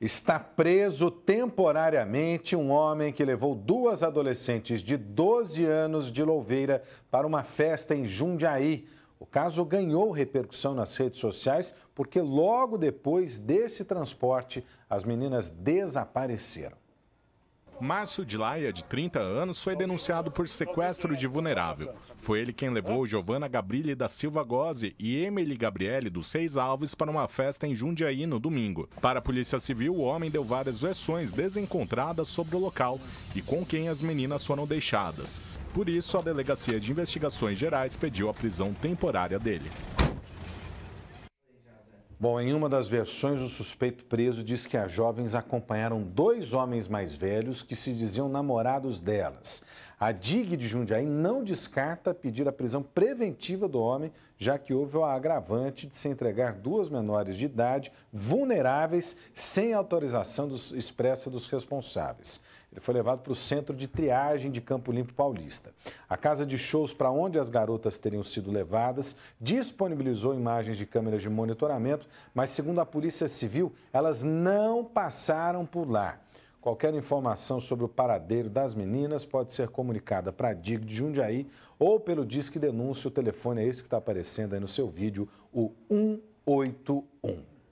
Está preso temporariamente um homem que levou duas adolescentes de 12 anos de Louveira para uma festa em Jundiaí. O caso ganhou repercussão nas redes sociais porque logo depois desse transporte as meninas desapareceram. Márcio de Laia, de 30 anos, foi denunciado por sequestro de vulnerável. Foi ele quem levou Giovana Gabrilli da Silva Gozzi e Emily Gabriele dos Seis Alves para uma festa em Jundiaí no domingo. Para a Polícia Civil, o homem deu várias versões desencontradas sobre o local e com quem as meninas foram deixadas. Por isso, a Delegacia de Investigações Gerais pediu a prisão temporária dele. Bom, em uma das versões, o suspeito preso diz que as jovens acompanharam dois homens mais velhos que se diziam namorados delas. A DIG de Jundiaí não descarta pedir a prisão preventiva do homem, já que houve o agravante de se entregar duas menores de idade vulneráveis sem autorização dos, expressa dos responsáveis. Ele foi levado para o centro de triagem de Campo Limpo Paulista. A casa de shows para onde as garotas teriam sido levadas disponibilizou imagens de câmeras de monitoramento, mas segundo a Polícia Civil, elas não passaram por lá. Qualquer informação sobre o paradeiro das meninas pode ser comunicada para a DIG de Jundiaí ou pelo Disque Denúncia. O telefone é esse que está aparecendo aí no seu vídeo, o 181.